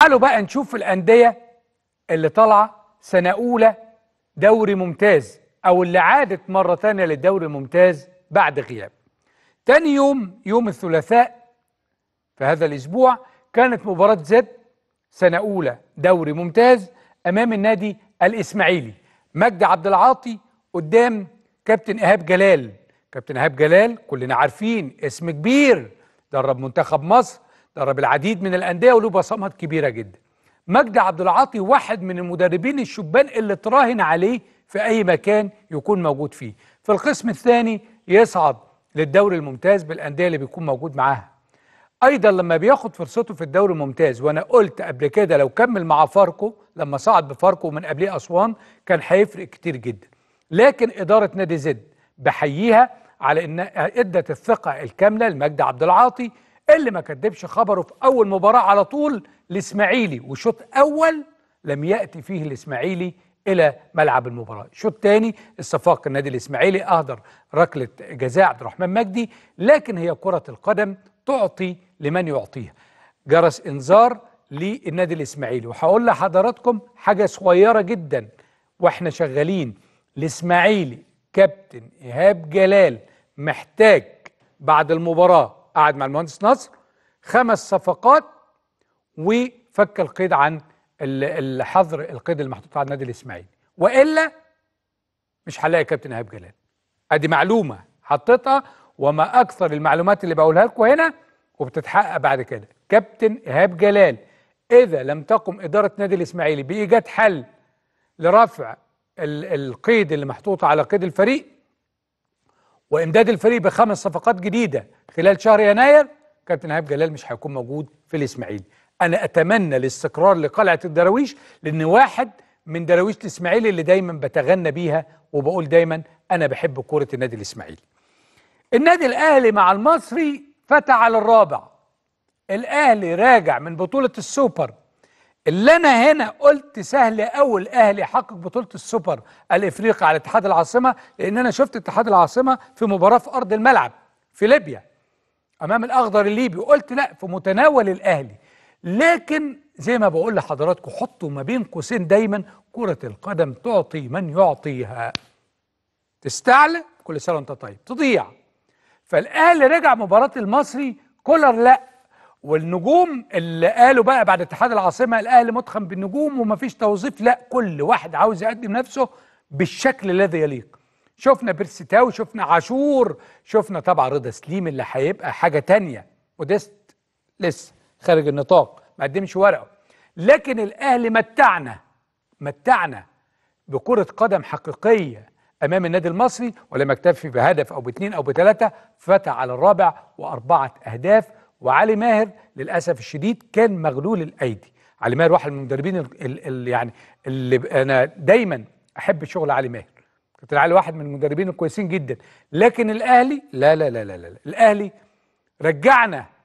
تعالوا بقى نشوف الأندية اللي طالعة سنة أولى دوري ممتاز أو اللي عادت مرة تانية للدوري الممتاز بعد غياب. تاني يوم يوم الثلاثاء في هذا الأسبوع كانت مباراة زد سنة أولى دوري ممتاز أمام النادي الإسماعيلي. مجدي عبد العاطي قدام كابتن إيهاب جلال. كابتن إيهاب جلال كلنا عارفين اسم كبير درب منتخب مصر درب العديد من الانديه وله بصمات كبيره جدا مجدي عبد العاطي واحد من المدربين الشبان اللي تراهن عليه في اي مكان يكون موجود فيه في القسم الثاني يصعد للدوري الممتاز بالانديه اللي بيكون موجود معاها ايضا لما بياخد فرصته في الدوري الممتاز وانا قلت قبل كده لو كمل مع فاركو لما صعد بفاركو من قبليه اسوان كان هيفرق كتير جدا لكن اداره نادي زد بحييها على ان ادت الثقه الكامله لمجدي عبد العاطي اللي ما كدبش خبره في أول مباراة على طول الإسماعيلي وشوط أول لم يأتي فيه الإسماعيلي إلى ملعب المباراة شوط تاني الصفاق النادي الإسماعيلي أهدر ركلة جزاء عبد الرحمن مجدي لكن هي كرة القدم تعطي لمن يعطيها جرس إنذار للنادي الإسماعيلي وهقول لحضراتكم حاجة صغيرة جدا واحنا شغالين الإسماعيلي كابتن إيهاب جلال محتاج بعد المباراة قعد مع المهندس نصر خمس صفقات وفك القيد عن الحظر القيد المحطوط على النادي الاسماعيلي والا مش هلاقي كابتن ايهاب جلال ادي معلومه حطيتها وما اكثر المعلومات اللي بقولها لكم هنا وبتتحقق بعد كده كابتن ايهاب جلال اذا لم تقم اداره نادي الاسماعيلي بايجاد حل لرفع القيد اللي محطوط على قيد الفريق وامداد الفريق بخمس صفقات جديده خلال شهر يناير كابتن ايهاب جلال مش هيكون موجود في الاسماعيلي انا اتمنى الاستقرار لقلعه الدراويش لان واحد من دراويش الاسماعيلي اللي دايما بتغنى بيها وبقول دايما انا بحب كوره النادي الاسماعيلي النادي الاهلي مع المصري فتح على الرابع الاهلي راجع من بطوله السوبر اللي انا هنا قلت سهل قوي الاهلي يحقق بطوله السوبر الافريقي على اتحاد العاصمه لان انا شفت اتحاد العاصمه في مباراه في ارض الملعب في ليبيا امام الاخضر الليبي وقلت لا في متناول الاهلي لكن زي ما بقول لحضراتكم حطوا ما بين قوسين دايما كره القدم تعطي من يعطيها تستعلى كل سنه وانت طيب تضيع فالاهلي رجع مباراه المصري كولر لا والنجوم اللي قالوا بقى بعد اتحاد العاصمه الاهلي متخم بالنجوم ومفيش توظيف لا كل واحد عاوز يقدم نفسه بالشكل الذي يليق شفنا بيرسيتاو شفنا عاشور شفنا طبعا رضا سليم اللي هيبقى حاجه تانية وديست لسه خارج النطاق ما قدمش ورقه لكن الاهلي متعنا متعنا بكره قدم حقيقيه امام النادي المصري ولم يكتفي بهدف او باثنين او بثلاثه فتح على الرابع واربعه اهداف وعلي ماهر للاسف الشديد كان مغلول الايدي علي ماهر واحد من المدربين اللي يعني اللي انا دايما احب شغل علي ماهر كابتن علي واحد من المدربين الكويسين جدا لكن الاهلي لا لا لا لا, لا. الاهلي رجعنا